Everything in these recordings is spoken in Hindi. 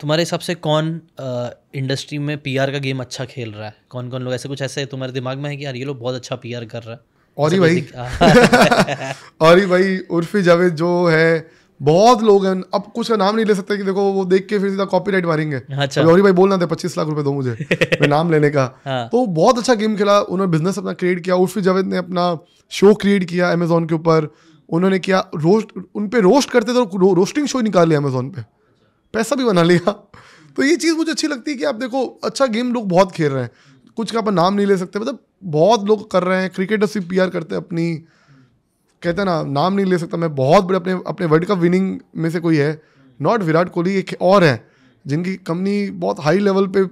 तुम्हारे हिसाब से कौन इंडस्ट्री में पीआर का गेम अच्छा खेल रहा है कौन कौन लोग ऐसे कुछ ऐसे तुम्हारे दिमाग में है कि यार ये लोग बहुत अच्छा पीआर कर रहा है और ही भाई और ही भाई उर्फी जावेद जो है बहुत लोग हैं अब कुछ का नाम नहीं ले सकते कि देखो वो देख के फिर सीधा कॉपी राइट मारेंगे अच्छा और भाई बोलना थे पच्चीस लाख रुपए दो मुझे मैं नाम लेने का हाँ। तो बहुत अच्छा गेम खेला उन्होंने बिजनेस अपना क्रिएट किया उर्फी जावेद ने अपना शो क्रिएट किया अमेजोन के ऊपर उन्होंने किया रोस्ट उन पे रोस्ट करते थे रो, रोस्टिंग शो निकाल लिया अमेजोन पे पैसा भी बना लेगा तो ये चीज़ मुझे अच्छी लगती है कि आप देखो अच्छा गेम लोग बहुत खेल रहे हैं कुछ का अपन नाम नहीं ले सकते मतलब बहुत लोग कर रहे हैं क्रिकेटर भी पी करते हैं अपनी कहते हैं ना नाम नहीं ले सकता मैं बहुत बड़े अपने अपने वर्ल्ड कप विनिंग में से कोई है नॉट विराट कोहली एक और है जिनकी कंपनी बहुत हाई लेवल पे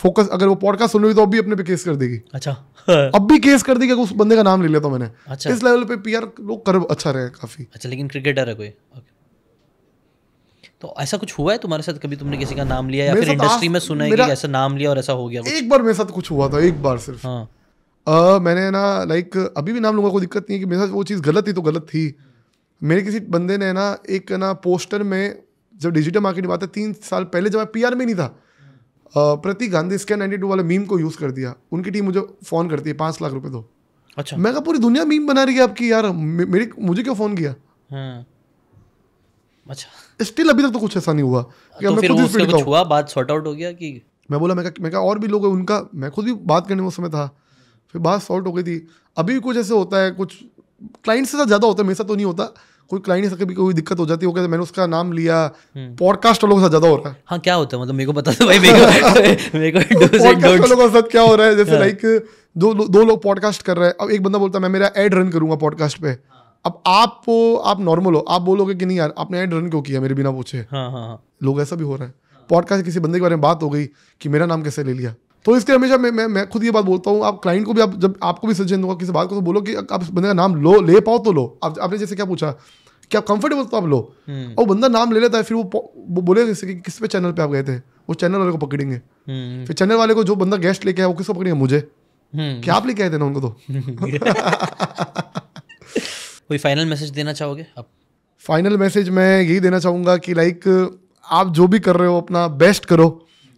फोकस अगर वो पॉडकास्ट सुन रही तो अब भी अपने पे केस कर देगी अच्छा अब भी केस कर देगी उस बंदे का नाम ले लिया तो मैंने अच्छा इस लेवल पे पीआर लोग कर अच्छा रहे काफी अच्छा लेकिन क्रिकेटर है कोई ओके तो ऐसा कुछ हुआ है तुम्हारे साथ कभी तुमने किसी का नाम लिया या फिर इंडस्ट्री में सुना है कि ऐसा नाम लिया और ऐसा हो गया एक बार मेरे साथ कुछ हुआ था एक बार सिर्फ हाँ आ, मैंने ना लाइक अभी भी नाम लूंगा कोई दिक्कत नहीं है कि मेरे साथ वो चीज़ गलत थी तो गलत थी मेरे किसी बंदे ने ना एक ना पोस्टर में जब डिजिटल मार्केट बात है तीन साल पहले जब मैं पी में नहीं था Pratik Gandhi scam ninety two वाले मीम को यूज़ कर दिया उनकी टीम मुझे फ़ोन करती है पाँच लाख रुपये दो अच्छा मैं कहा पूरी दुनिया मीम बना रही है आपकी यार मेरी मुझे क्यों फ़ोन किया हाँ। अच्छा स्टिल अभी तक तो कुछ ऐसा नहीं हुआ हाँ, कि तो फिर उससे कुछ हुआ बात सॉर्ट आउट हो गया कि मैं बोला मैं का, मैं का और भी लोग हैं उनका मैं खुद भी बात करने में समय था फिर बात सॉर्ट हो गई थी अभी भी कुछ ऐसे होता है कुछ क्लाइंट से साथ ज़्यादा होता है मेरे साथ तो नहीं होता कोई क्लाइंट से कभी कोई दिक्कत हो जाती है वो कहते मैंने उसका नाम लिया पॉडकास्ट हम्म। वालों के साथ ज़्यादा हो रहा है हाँ क्या होता है मतलब मेरे को पता दो भाई मेरे को पॉडकास्ट वालों के साथ क्या हो रहा है जैसे लाइक हाँ। दो दो लोग पॉडकास्ट कर रहे हैं अब एक बंदा बोलता है मैं मेरा एड रन करूंगा पॉडकास्ट पे हाँ। अब आप आप नॉर्मल हो आप बोलोगे कि नहीं यार आपने एड रन क्यों किया मेरे बिना पूछे हाँ हाँ हाँ लोग ऐसा भी हो रहा है हाँ। पॉडकास्ट किसी बंदे के बारे में बात हो गई कि मेरा नाम कैसे ले लिया तो इसके हमेशा मैं मैं मैं खुद ये बात बोलता हूँ आप क्लाइंट को भी आप जब आपको भी सजेशन दूंगा किसी बात को तो बोलो कि आप बंदे का नाम लो ले पाओ तो लो आप आपने जैसे क्या पूछा कि आप कंफर्टेबल तो आप लो और हम्म। वो बंदा नाम ले लेता है फिर वो वो जैसे कि किस पे चैनल पे आप गए थे वो चैनल वाले को पकड़ेंगे हम्म। फिर चैनल वाले को जो बंदा गेस्ट लेके आया वो किसको पकड़ेंगे मुझे हम्म। क्या आप लेके आए थे ना उनको तो कोई फाइनल मैसेज देना चाहोगे आप फाइनल मैसेज मैं यही देना चाहूँगा कि लाइक आप जो भी कर रहे हो अपना बेस्ट करो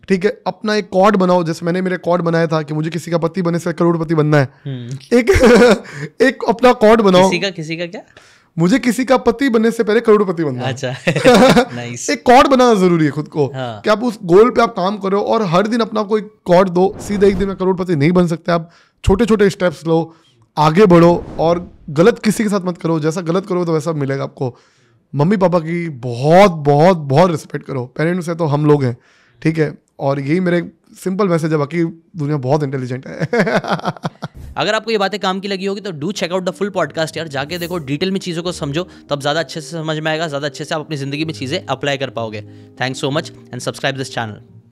ठीक है अपना एक कॉर्ड बनाओ जैसे मैंने मेरे कॉर्ड बनाया था कि मुझे किसी का पति बनने से करोड़पति बनना है हम्म। एक एक अपना कॉर्ड बनाओ किसी का किसी का क्या मुझे किसी का पति बनने से पहले करोड़पति बनना अच्छा नाइस एक कॉर्ड बनाना जरूरी है खुद को हाँ। कि आप उस गोल पे आप काम करो और हर दिन अपना कोई कॉर्ड दो सीधे एक दिन में करोड़पति नहीं बन सकते आप छोटे छोटे स्टेप्स लो आगे बढ़ो और गलत किसी के साथ मत करो जैसा गलत करोगे तो वैसा मिलेगा आपको मम्मी पापा की बहुत बहुत बहुत रिस्पेक्ट करो पेरेंट्स हैं तो हम लोग हैं ठीक है और यही मेरे सिंपल मैसेज है बाकी दुनिया बहुत इंटेलिजेंट है अगर आपको ये बातें काम की लगी होगी तो do check out the full podcast यार जाके देखो डिटेल में चीज़ों को समझो तब ज़्यादा अच्छे से समझ में आएगा ज़्यादा अच्छे से आप अपनी ज़िंदगी में चीज़ें अप्लाई कर पाओगे thanks so much and subscribe this channel